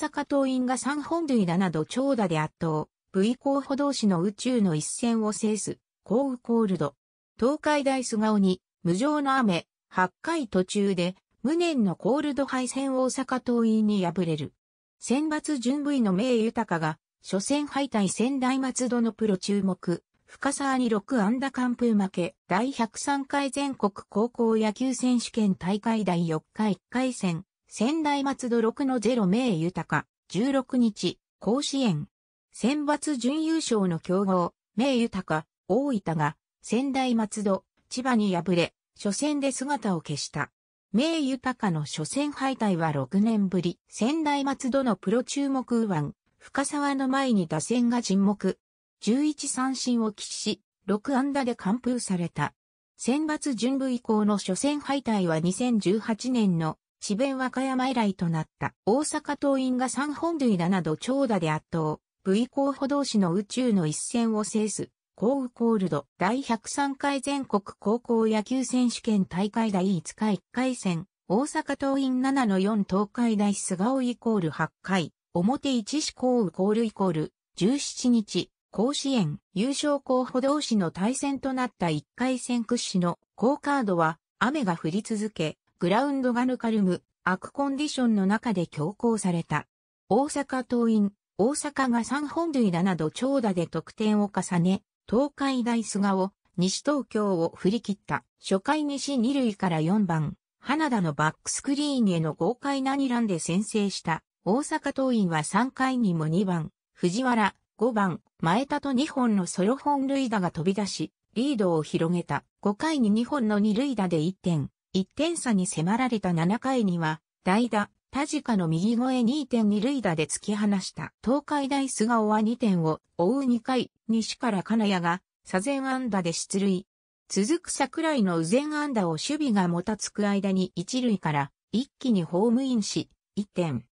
阪桐蔭が3本塁打など長打で圧倒。V 候補同士の宇宙の一戦を制す。コウコールド。東海大菅生に無情の雨。8回途中で無念のコールド敗戦大阪桐蔭に敗れる。選抜準部位の名豊が初戦敗退仙台松戸のプロ注目。深沢に6安打完封負け、第103回全国高校野球選手権大会第4回1回戦、仙台松戸6の0名豊、16日、甲子園。選抜準優勝の強豪、名豊、大分が、仙台松戸、千葉に敗れ、初戦で姿を消した。名豊の初戦敗退は6年ぶり、仙台松戸のプロ注目右腕、深沢の前に打線が沈黙。11三振を喫し、6安打で完封された。選抜準部以降の初戦敗退は2018年の智弁和歌山以来となった大阪桐蔭が三本塁打など長打で圧倒。V 候補同士の宇宙の一戦を制す。コウコールド第103回全国高校野球選手権大会第5回1回戦。大阪桐蔭7の4東海大菅生イコール8回。表1市コウコールイコール17日。甲子園優勝候補同士の対戦となった1回戦屈指の好カードは雨が降り続け、グラウンドがぬかるむ悪コンディションの中で強行された。大阪桐蔭、大阪が3本塁打など長打で得点を重ね、東海大菅を西東京を振り切った。初回西2塁から4番、花田のバックスクリーンへの豪快な2ランで先制した。大阪桐蔭は3回にも2番、藤原、5番、前田と2本のソロ本塁打が飛び出し、リードを広げた。5回に2本の2塁打で1点、1点差に迫られた7回には、代打、田近の右越え2.2塁打で突き放した東海大菅生は2点を追う2回、西から金谷が左前安打で出塁。続く桜井の右前安打を守備がもたつく間に一塁から一気にホームインし、1点。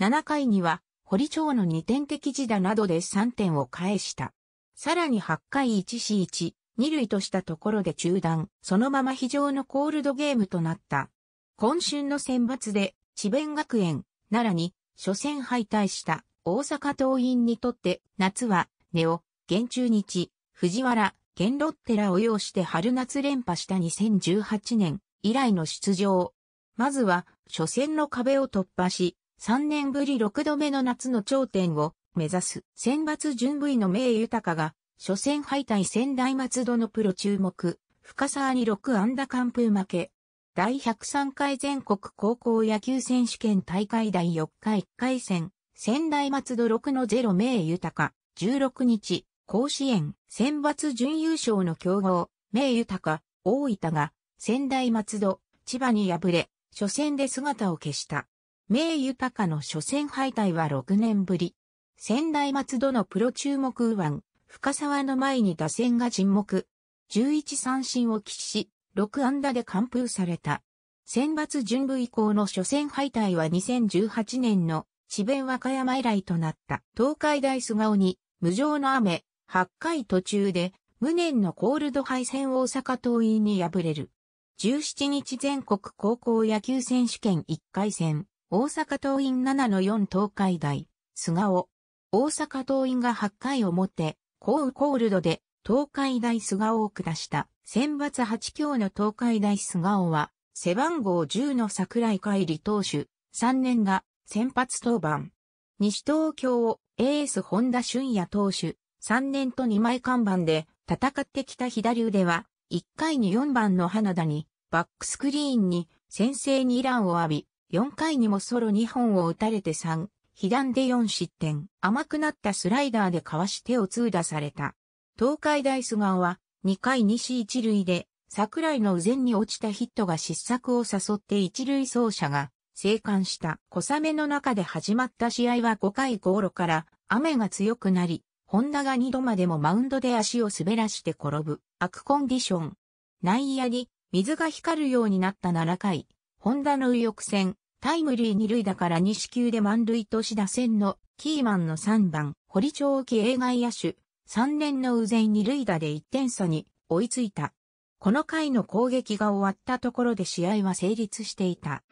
7回には、堀町の2点的自打などで3点を返した。さらに8回1死1二塁としたところで中断、そのまま非常のコールドゲームとなった。今春の選抜で、智弁学園、奈良に、初戦敗退した大阪桐蔭にとって、夏は、ネオ、現中日、藤原、現ロッテラを擁して春夏連覇した2018年以来の出場。まずは、初戦の壁を突破し、3年ぶり6度目の夏の頂点を目指す選抜準部位の名豊が初戦敗退仙台松戸のプロ注目、深沢に6安打完封負け。第103回全国高校野球選手権大会第4回1回戦、仙台松戸6の0名豊、16日、甲子園、選抜準優勝の強豪、名豊、大分が、仙台松戸、千葉に敗れ、初戦で姿を消した。名豊の初戦敗退は6年ぶり。仙台松戸のプロ注目右腕、深沢の前に打線が沈黙。11三振を喫し、6安打で完封された。選抜準部以降の初戦敗退は2018年の智弁和歌山以来となった東海大菅生に無情の雨、8回途中で無念のコールド敗戦大阪桐蔭に敗れる。17日全国高校野球選手権1回戦、大阪桐蔭7-4東海大、菅生。大阪桐蔭が8回表、コーコールドで東海大菅生を下した選抜8強の東海大菅生は背番号10の桜井海里投手3年が先発登板。西東京をエース本田俊也投手3年と2枚看板で戦ってきた左腕は1回に4番の花田にバックスクリーンに先制にイランを浴び4回にもソロ2本を打たれて3被弾で4失点、甘くなったスライダーでかわし手を通打された。東海大菅生は2回西一塁で桜井の右前に落ちたヒットが失策を誘って一塁走者が生還した小雨の中で始まった試合は5回ゴールから雨が強くなり、本田が2度までもマウンドで足を滑らして転ぶ悪コンディション。内野に水が光るようになった7回、本田の右翼戦、タイムリー二塁打から西球で満塁とし打線のキーマンの3番、堀長期映外野手、3年の右前二塁打で1点差に追いついた。この回の攻撃が終わったところで試合は成立していた。